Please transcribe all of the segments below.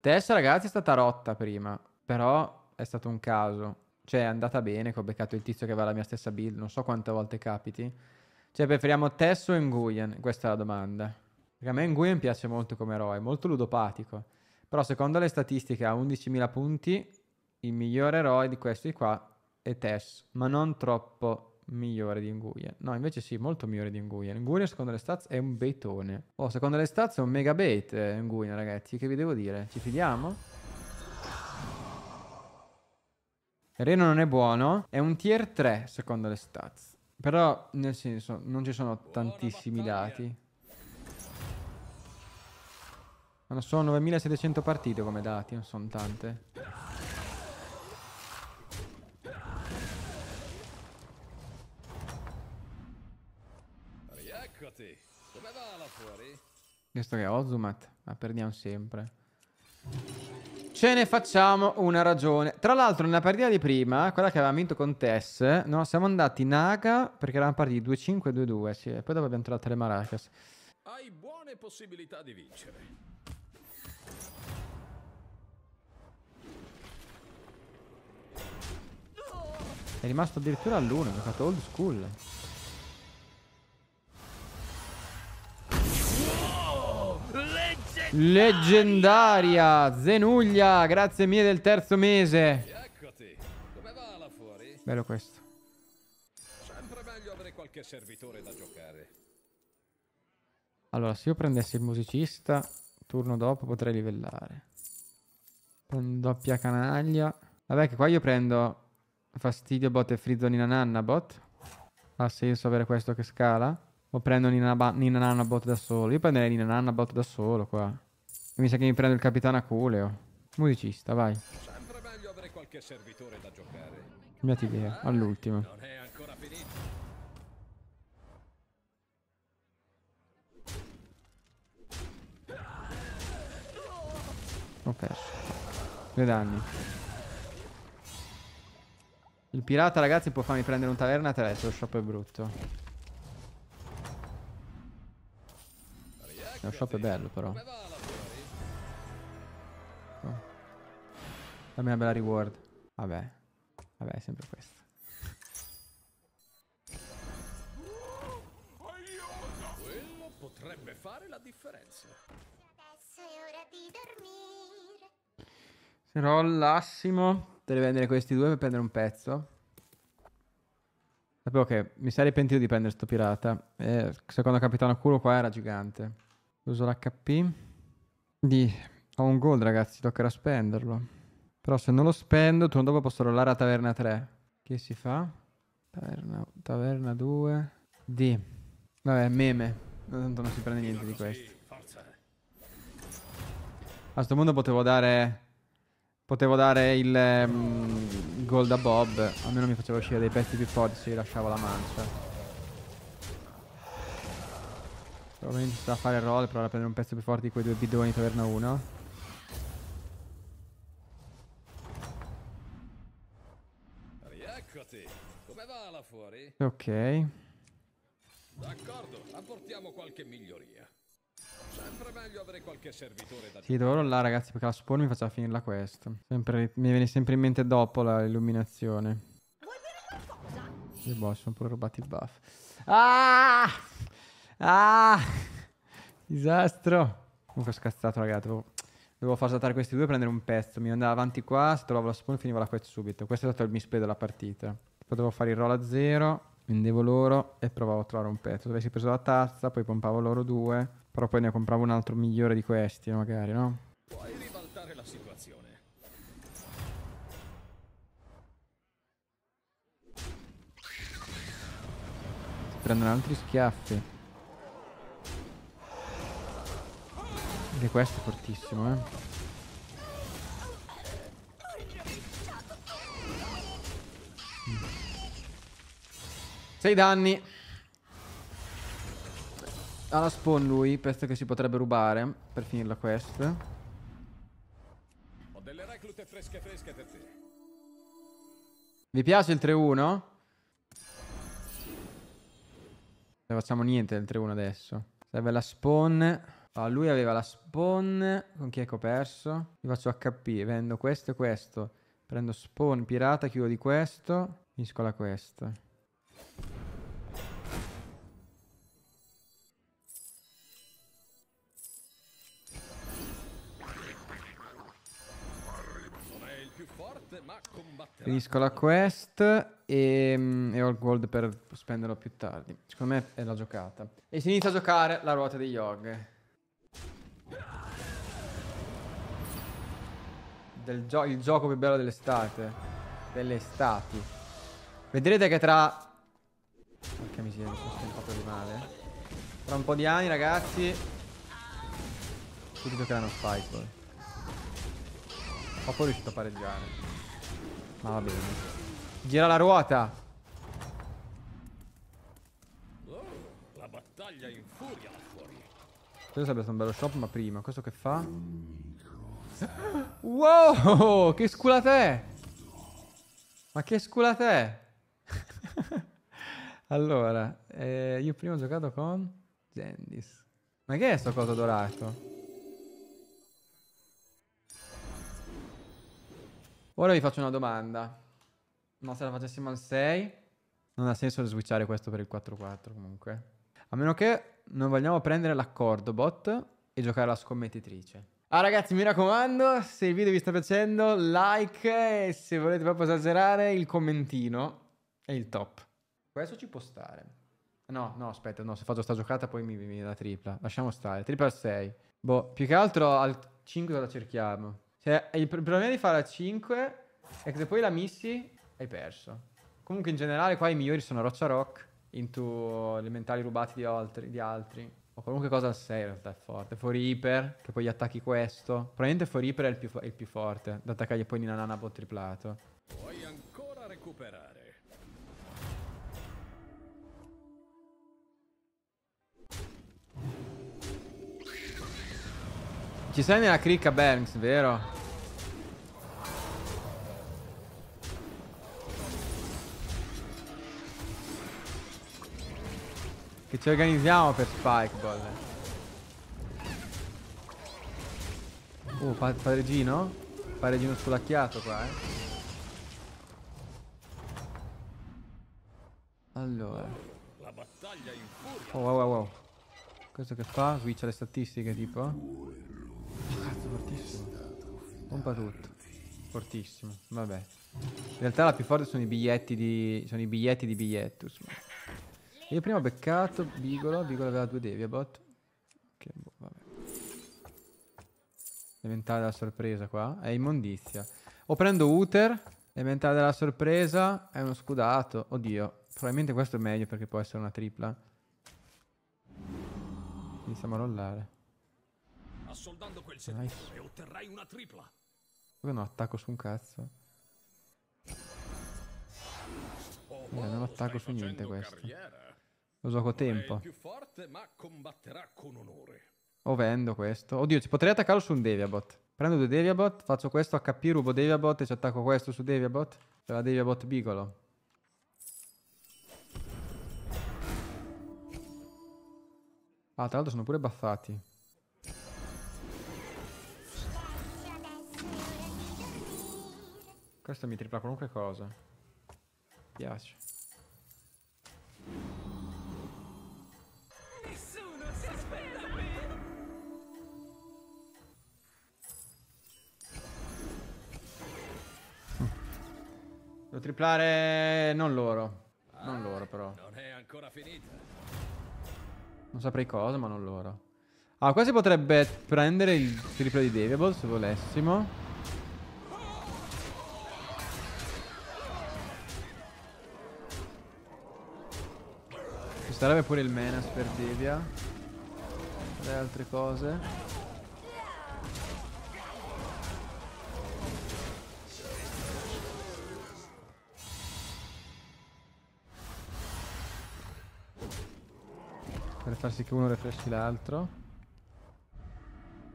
Tessa, ragazzi, è stata rotta prima, però è stato un caso. Cioè, è andata bene che ho beccato il tizio che aveva la mia stessa build, non so quante volte capiti. Cioè, preferiamo Tess o Nguyen? Questa è la domanda. Perché a me Nguyen piace molto come eroe, molto ludopatico. Però secondo le statistiche a 11.000 punti, il migliore eroe di questi qua è Tess, ma non troppo migliore di Nguyen. No, invece sì, molto migliore di Nguyen. Nguyen secondo le stats è un beitone. Oh, secondo le stats è un mega bait eh, Nguyen, ragazzi. Che vi devo dire? Ci fidiamo? Reno non è buono. È un tier 3 secondo le stats. Però, nel senso, non ci sono tantissimi dati. sono 9700 partite come dati, non sono tante. Eccoti. Come va là fuori? Visto che Ozumat, ma perdiamo sempre. Ce ne facciamo una ragione. Tra l'altro, nella partita di prima, quella che avevamo vinto con Tess, no, siamo andati Naga perché eravamo partiti 2-5 2-2. Sì, e poi dopo abbiamo trovato le Maracas. Hai buone possibilità di vincere. È rimasto addirittura all'1, ha fatto old school. Leggendaria Zenuglia, grazie mie del terzo mese. Bello questo. Sempre meglio avere qualche servitore da giocare. Allora, se io prendessi il musicista, turno dopo potrei livellare. Prendo doppia canaglia. Vabbè che qua io prendo fastidio bot e frizzonina nanna bot. Ha senso avere questo che scala? O prendo Nina, Nanabot da solo. Io prenderei Nina Nanabot da solo qua. E mi sa che mi prendo il capitano Aculeo. Musicista, vai. Sempre meglio avere qualche servitore da giocare. Cambiati idea, all'ultimo. Non è ancora finito. Ho perso. Due danni. Il pirata, ragazzi, può farmi prendere un taverna 3 se lo shop è brutto. Lo shop è bello però. Oh. Dammi una bella reward. Vabbè. Vabbè, è sempre questo. Quello potrebbe fare la differenza. Adesso è ora di dormire. Rollassimo. Deve vendere questi due per prendere un pezzo. Sapevo che mi sarei pentito di prendere sto pirata. E secondo capitano culo qua era gigante. Uso l'HP. Di... Ho un gold, ragazzi, toccherà spenderlo. Però se non lo spendo, turno dopo posso rollare a taverna 3. Che si fa? Taverna, taverna 2. D. Vabbè, meme. Tanto non si prende niente di questo. A sto mondo potevo dare... Potevo dare il um, gold a Bob. Almeno mi faceva uscire dei pezzi più forti se gli lasciavo la mancia. Probabilmente sta a fare roll, prova a prendere un pezzo più forte di quei due bidoni, taverna 1. Rieccoti! Come va là fuori? Ok. D'accordo, apportiamo qualche miglioria. Sempre meglio avere qualche servitore da Sì, devo rollare ragazzi perché la spawn mi faceva finire la Sempre, mi viene sempre in mente dopo l'illuminazione. Vuoi dire qualcosa? I boss sono pure rubati il buff. Ah! Ah! Disastro. Comunque ho scazzato, ragazzi. Devo, dovevo far saltare questi due e prendere un pezzo. Mi andava avanti qua, se trovavo la spawn finiva la quest subito. Questo è stato il misplay della partita. Potevo fare il roll a zero, vendevo loro e provavo a trovare un pezzo. Se avessi preso la tazza, poi pompavo loro due, però poi ne compravo un altro migliore di questi, magari, no? Puoi ribaltare la situazione. Si prendono altri schiaffi. Anche questo è fortissimo, eh. Mm. Sei danni Alla spawn lui Penso che si potrebbe rubare Per finirla quest Ho delle reclute fresche fresche per te Vi piace il 3-1? Non facciamo niente del 3-1 adesso Serve la spawn allora, lui aveva la spawn. Con chi è che ho perso? Io faccio HP, vendo questo e questo. Prendo spawn pirata, chiudo di questo. Finisco la quest. Finisco la quest e, mm, e, ho il gold per spenderlo più tardi. Secondo me è la giocata. E si inizia a giocare la ruota degli Yogg. del gio il gioco più bello dell'estate. Dell'estate. Vedrete che tra... Porca miseria, mi sono stempato di male. Tra un po' di anni, ragazzi... Tutti giocheranno a Fightball. Ho poi riuscito a pareggiare. Ma va bene. Gira la ruota. la battaglia infuria là fuori. Questo sarebbe stato un bello shop, ma prima, questo che fa? Wow, che sculata è! Ma che sculata è! allora, eh, io prima ho giocato con Zendis. Ma che è sto coso dorato? Ora vi faccio una domanda. Ma se la facessimo al 6, non ha senso switchare questo per il 4-4 comunque. A meno che non vogliamo prendere l'accordo bot e giocare la scommettitrice. Ah ragazzi mi raccomando, se il video vi sta piacendo, like e se volete proprio esagerare il commentino è il top. Questo ci può stare. No, no, aspetta, no, se faccio sta giocata poi mi viene la tripla. Lasciamo stare, tripla 6. Boh, più che altro al 5 la cerchiamo. Cioè, il problema di fare a 5 è che se poi la missi hai perso. Comunque in generale qua i migliori sono Roccia Rock, Into Elementari rubati di altri. Di altri o qualunque cosa al 6 in realtà è forte. Fuori Iper, che poi gli attacchi questo. Probabilmente fuori Iper è il più, il più forte, da attaccargli poi Nina Nanabo triplato. Puoi ancora recuperare. Ci sei nella cricca Banks, vero? Che ci organizziamo per Spikeball. Uh, pa paregino? Paregino spulacchiato qua, eh. Allora. Oh, wow, wow, wow. Questo che fa? Qui c'è le statistiche, tipo. Oh, cazzo, fortissimo. Pompa tutto. Fortissimo, vabbè. In realtà la più forte sono i biglietti di... Sono i biglietti di bigliettus. Ma... Io prima ho beccato Bigolo, Bigolo aveva due Deviabot. Che boh, vabbè. Elementare della sorpresa qua, è immondizia. O prendo Uther, elementare della sorpresa, è uno scudato. Oddio, probabilmente questo è meglio perché può essere una tripla. Iniziamo a rollare. Assoldando quel nice. e otterrai una tripla. Dove non attacco su un cazzo? Eh, non attacco su niente questo. Carriera. Lo gioco a tempo. Forte, o oh, vendo questo. Oddio, ci potrei attaccarlo su un Deviabot. Prendo due Deviabot, faccio questo HP, rubo Deviabot e ci attacco questo su Deviabot. Per la Deviabot Bigolo. Ah, tra l'altro sono pure baffati. Questo mi tripla qualunque cosa. Mi piace. Devo triplare... non loro. Non loro però. Ah, non è ancora finita. Non saprei cosa, ma non loro. Ah, qua si potrebbe prendere il triplo di Deviable se volessimo. Ci sarebbe pure il Menas per Devia. Le altre cose. far sì che uno refresci l'altro.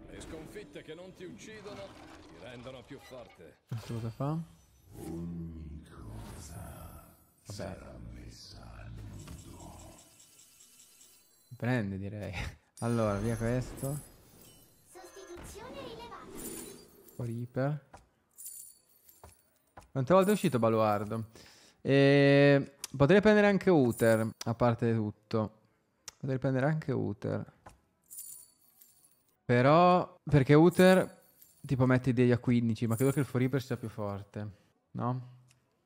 Le sconfitte che non ti uccidono ti rendono più forte. Questo cosa fa? Ogni cosa Vabbè. sarà messa al nudo. Prende direi. Allora, via questo. Sostituzione rilevata. Reaper. Quante volte è uscito Baluardo? E... Eh, potrei prendere anche Uther, a parte tutto. Potrei prendere anche Uther. Però, perché Uther tipo mette degli a 15, ma credo che il Foreeper sia più forte, no?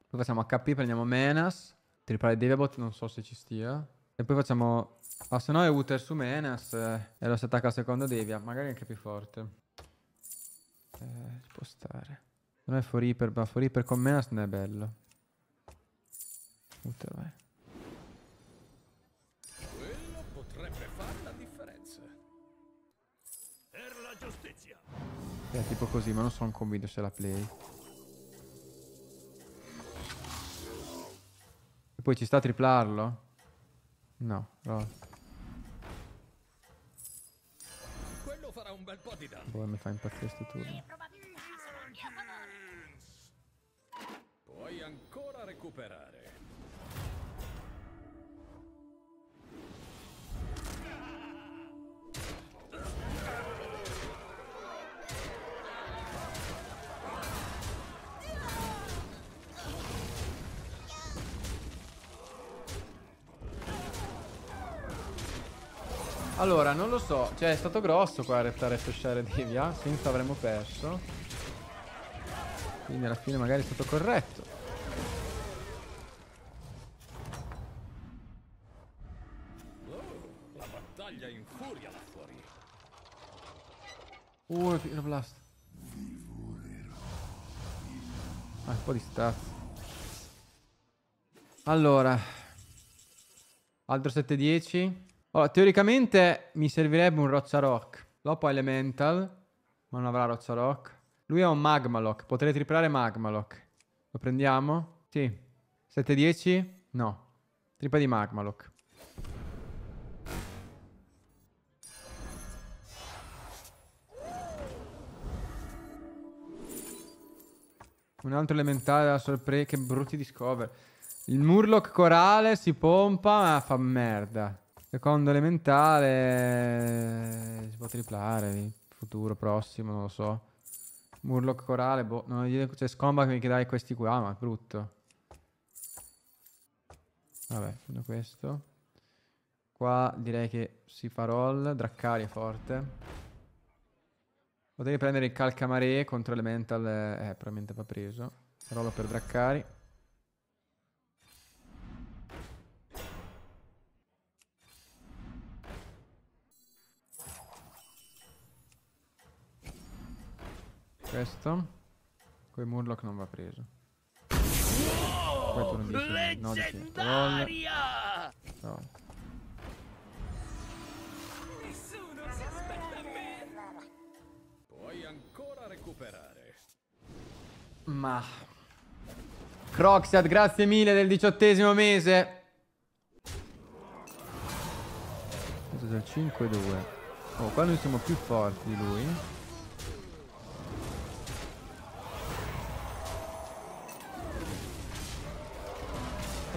Poi facciamo HP, prendiamo Menas, tripare Devabot, non so se ci stia. E poi facciamo... Ah, se no è Uther su Menas eh, e lo si attacca al secondo Devia, magari anche più forte. Eh, ci può stare. Non è Foreeper, ma Foreeper con Menas non è bello. Uther, vai. È eh, tipo così, ma non sono convinto se la play. E poi ci sta a triplarlo? No, roll. Quello farà un bel po' di danno. Boh, mi fa impazzire sto turno. Puoi ancora recuperare. Allora, non lo so. Cioè, è stato grosso qua reptare e pesciare Divia. Senza avremmo perso. Quindi alla fine magari è stato corretto. Oh, la battaglia infuria là fuori. Uh, una blast. Ah, un po' di stazzi. Allora. Altro 7-10. Allora, teoricamente mi servirebbe un Roccia Rock. Dopo Elemental, ma non avrà Roccia Rock. Lui ha un Magmalock, potrei triplare Magmalock. Lo prendiamo? Sì. 7-10? No. Tripla di Magmalock. Un altro elementare della sorpresa. Che brutti discover. Il Murloc corale si pompa, ma fa merda. Secondo elementale eh, si può triplare, futuro, prossimo, non lo so. Murloc corale, boh, non dire c'è cioè, scomba che mi dai questi qua, ma è brutto. Vabbè, prendo questo. Qua direi che si fa roll, Draccari è forte. Potrei prendere il Calcamare contro Elemental, eh, eh, probabilmente va preso. Rollo per Draccari. Questo. Quei Murloc non va preso. Questo non dice. No, dice. Roll. Ma. Croxat, grazie mille del diciottesimo mese. Questo è il 5-2. Oh, qua noi siamo più forti di lui.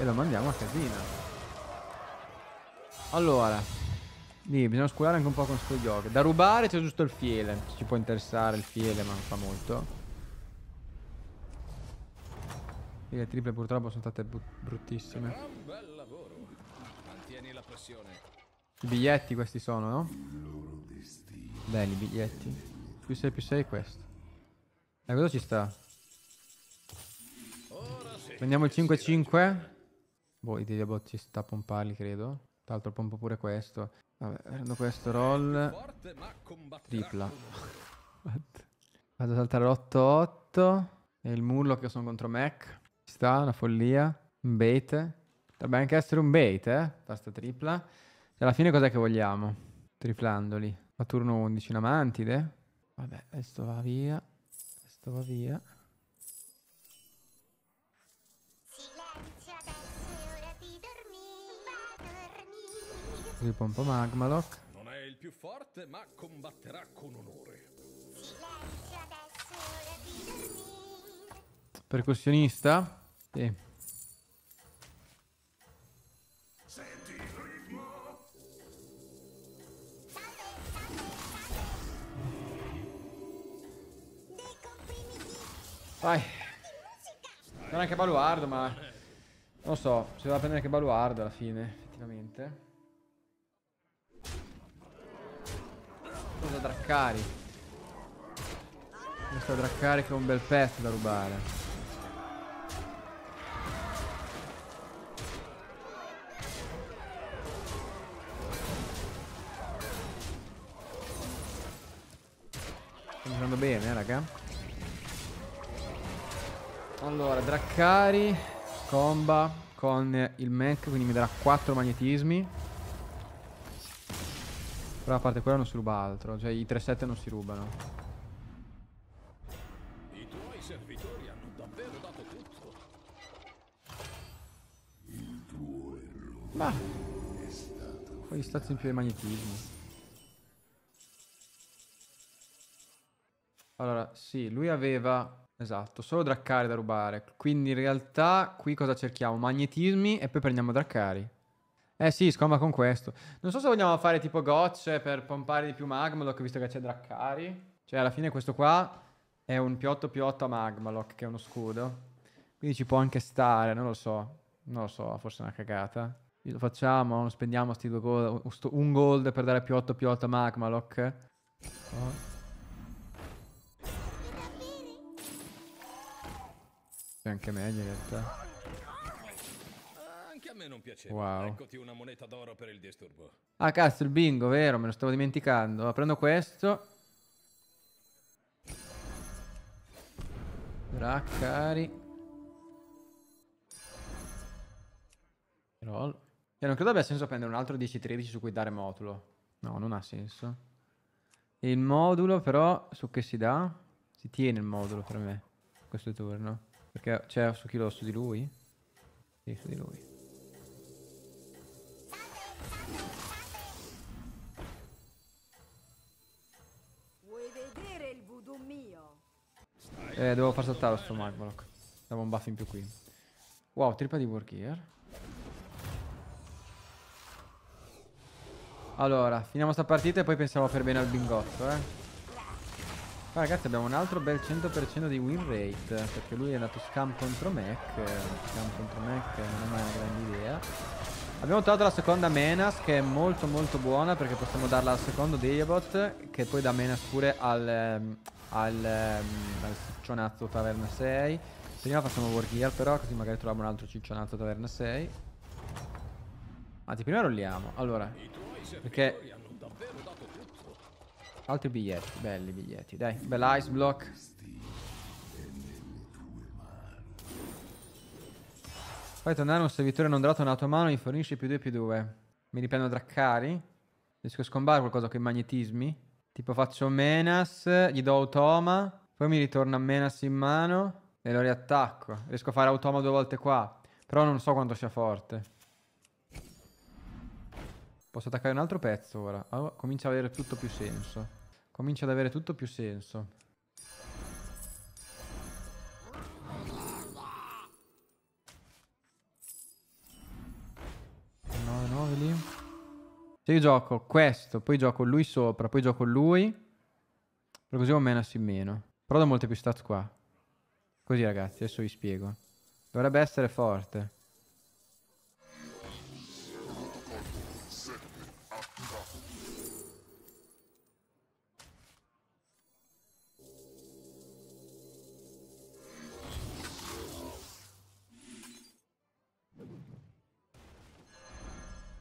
e lo mandiamo a casino. Allora, lì bisogna scurare anche un po' con sto yoga. Da rubare c'è giusto il fiele, ci può interessare il fiele ma non fa molto. E le triple purtroppo sono state bruttissime. I biglietti questi sono, no? Belli i biglietti. Più 6 più 6 questo. E eh, cosa ci sta? Prendiamo il 5-5. Boh, i Diabot ci sta a pomparli, credo. Tra l'altro pompo pure questo. Vabbè, prendo questo roll. Tripla. Vado a saltare l8 8 E il mullo che sono contro Mac. Ci sta, una follia. Un bait. Potrebbe anche essere un bait, eh. Tasta tripla. E alla fine cos'è che vogliamo? Triplandoli. A turno 11 una mantide. Vabbè, questo va via. Questo va via. il pompa Magmaloc. Non è il più forte, ma combatterà con onore. Silenzio adesso, Percussionista? Sì. Vai. Non è anche baluardo, ma... Non so, si doveva prendere anche baluardo alla fine, effettivamente. Draccari. Questo Draccari che è un bel pezzo da rubare. Stiamo giocando bene, eh, raga. Allora, Draccari comba con il mech, quindi mi darà 4 magnetismi. Però a parte quella non si ruba altro. Cioè i 3-7 non si rubano. I tuoi servitori hanno davvero dato tutto. Il tuo errore. Ma. Poi in più di magnetismo. Allora, sì, lui aveva... Esatto, solo draccari da rubare. Quindi in realtà qui cosa cerchiamo? Magnetismi e poi prendiamo draccari. Eh sì, scomma con questo. Non so se vogliamo fare tipo gocce per pompare di più Magmaloc, visto che c'è Draccari. Cioè, alla fine questo qua è un piotto piotto a Magmaloc, che è uno scudo. Quindi ci può anche stare, non lo so. Non lo so, forse è una cagata. Lo facciamo, spendiamo sti due gold, un gold per dare piotto piotto a Magmaloc. Oh. È anche meglio in realtà me non piaceva. Wow. Eccoti una moneta d'oro per il disturbo. Ah, cazzo, il bingo, vero, me lo stavo dimenticando. Ma ah, prendo questo. Draccari. Roll. E non credo abbia senso prendere un altro 10-13 su cui dare modulo. No, non ha senso. Il modulo però su che si dà? Si tiene il modulo per me questo turno. Perché c'è su chi lo su di lui? Sì, su di lui. Eh, devo far saltare sto Magmaloc. Davo un buff in più qui. Wow, trippa di Wargear. Allora, finiamo sta partita e poi pensiamo per bene al bingotto, eh. Ma ragazzi, abbiamo un altro bel 100% di win rate. Perché lui è andato scam contro Mac. Scam contro Mac non è mai una grande idea. Abbiamo trovato la seconda Menas che è molto molto buona perché possiamo darla al secondo Diabot che poi dà Menas pure al, ehm, al, al, ehm, al ciccionazzo taverna 6. Prima facciamo Wargear però così magari troviamo un altro ciccionazzo taverna 6. Anzi ah, prima rolliamo. Allora. Perché... Altri biglietti, belli biglietti. Dai, bella ice block. Fai tornare un servitore non drato nella tua mano e gli fornisci più 2 più 2. Mi riprendo Draccari. Riesco a scombare qualcosa con i magnetismi. Tipo faccio Menas, gli do Automa. Poi mi ritorna Menas in mano e lo riattacco. Riesco a fare Automa due volte qua. Però non so quanto sia forte. Posso attaccare un altro pezzo ora. Allora, comincia ad avere tutto più senso. Comincia ad avere tutto più senso. Se io gioco questo, poi gioco lui sopra, poi gioco lui, per così ho meno in meno. Però da molte più stats qua. Così ragazzi, adesso vi spiego. Dovrebbe essere forte.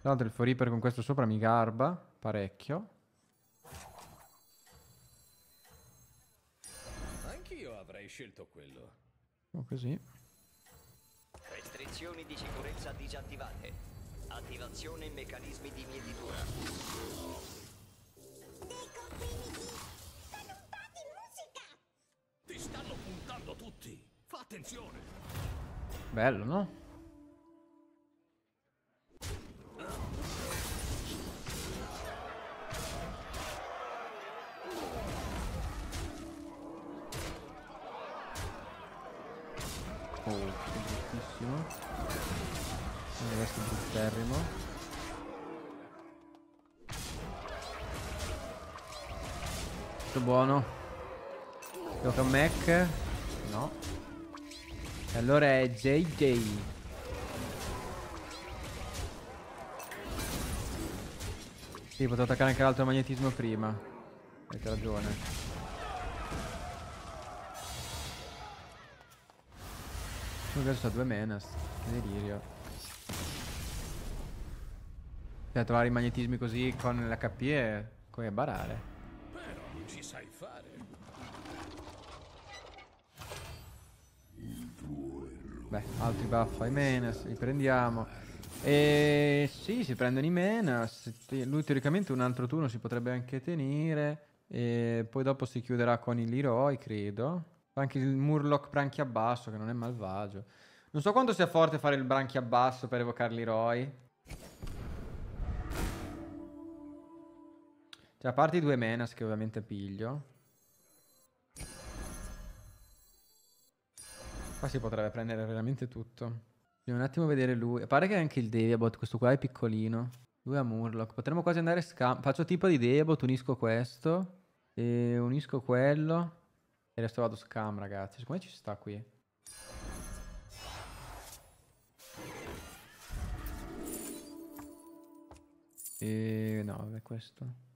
Tra l'altro il Foripper con questo sopra mi garba parecchio. Anch'io avrei scelto quello. O oh, così. Restrizioni di sicurezza disattivate. Attivazione meccanismi di mietitura. Dei complimenti! Sono un po' musica! Ti stanno puntando tutti! Fa attenzione! Bello, no? JJ. Sì, potevo attaccare anche l'altro magnetismo prima. Avete ragione. Sono adesso a due menas. Che delirio. Cioè, trovare i magnetismi così con l'HP è come barare. Però non ci sai Beh, altri buff ai menas, li prendiamo. E sì, si prendono i menas. Lui teoricamente un altro turno si potrebbe anche tenere. E poi dopo si chiuderà con il Leroy, credo. Anche il Murloc branchia basso, che non è malvagio. Non so quanto sia forte fare il branchia basso per evocare l'Eroi. Cioè, a parte i due menas che ovviamente piglio. Qua si potrebbe prendere veramente tutto. Devo un attimo vedere lui. Pare che anche il Deviabot, questo qua è piccolino. Lui ha Murloc. Potremmo quasi andare scam... Faccio tipo di Deviabot, unisco questo. E unisco quello. E adesso vado scam, ragazzi. Siccome ci sta qui. E no, è questo.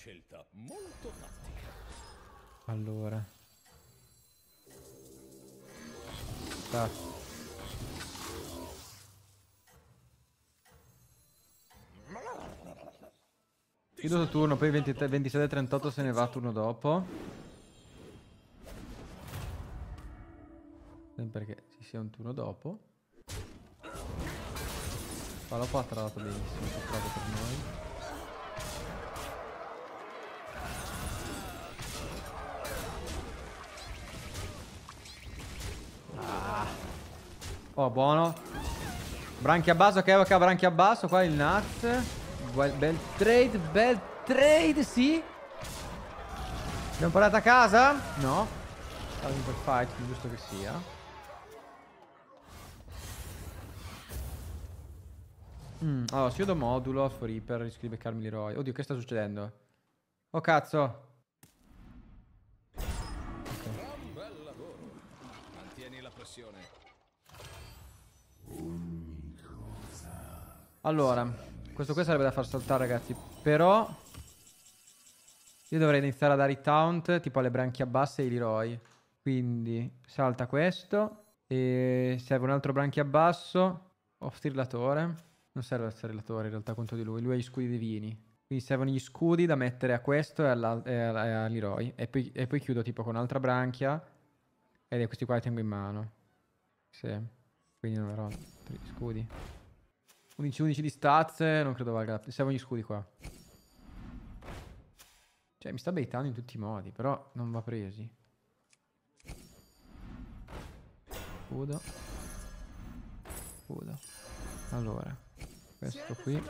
scelta molto tattica. Allora. Tac. Chiudo il turno, poi 27-38 se ne va turno dopo. Sempre che ci sia un turno dopo. Palo 4 ha dato benissimo, per noi. Oh, buono. Branchi a basso, che evoca branchi a basso. Qua il Naz. Bel, bel trade, bel trade, sì. Abbiamo parato a casa? No. Stavo per fight, giusto che sia. Mm, allora, se io do modulo for reaper, rischio di beccarmi l'eroe. Oddio, che sta succedendo? Oh, cazzo. Okay. Gran bel lavoro. Mantieni la pressione. Allora, questo qui sarebbe da far saltare, ragazzi. Però... Io dovrei iniziare a dare i taunt, tipo alle branchie basse e ai Leroy. Quindi salta questo. E serve un altro branchia basso. Off strilatore. Non serve il strilatore in realtà contro di lui. Lui ha gli scudi divini. Quindi servono gli scudi da mettere a questo e, alla, e, e a Leroy. E poi, e poi, chiudo tipo con un'altra branchia. Ed è questi qua li tengo in mano. Sì. Quindi non avrò scudi. 11-11 di stats, eh, non credo valga la Servono gli scudi qua. Cioè, mi sta baitando in tutti i modi, però non va presi. Scudo. Scudo. Allora, questo qui.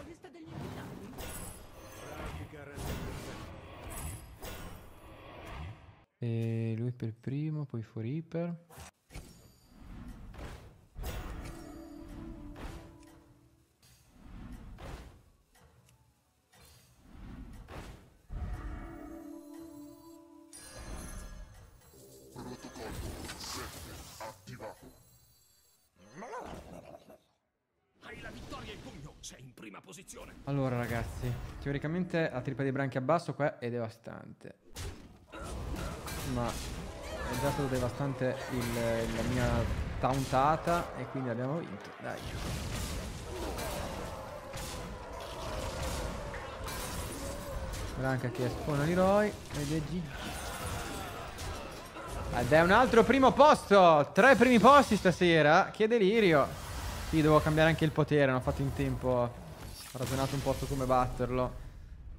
E lui per primo, poi for iper. veramente la tripla di branchi a basso qua è devastante. Ma è già stato devastante il, la mia tauntata e quindi abbiamo vinto. Dai. Branca che espone l'eroe ed è GG. Ed è un altro primo posto. Tre primi posti stasera. Che delirio. Sì, devo cambiare anche il potere. Non ho fatto in tempo. Ho ragionato un po' su come batterlo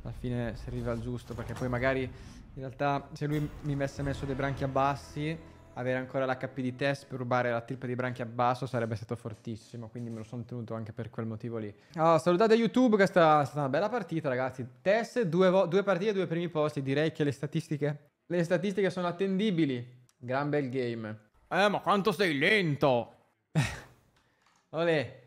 alla fine serviva al giusto perché poi magari in realtà se lui mi avesse messo dei branchi a bassi avere ancora l'HP di test per rubare la trippa di branchi a basso sarebbe stato fortissimo quindi me lo sono tenuto anche per quel motivo lì allora, salutate YouTube questa è stata una bella partita ragazzi test due, due partite due primi posti direi che le statistiche le statistiche sono attendibili gran bel game eh ma quanto sei lento olè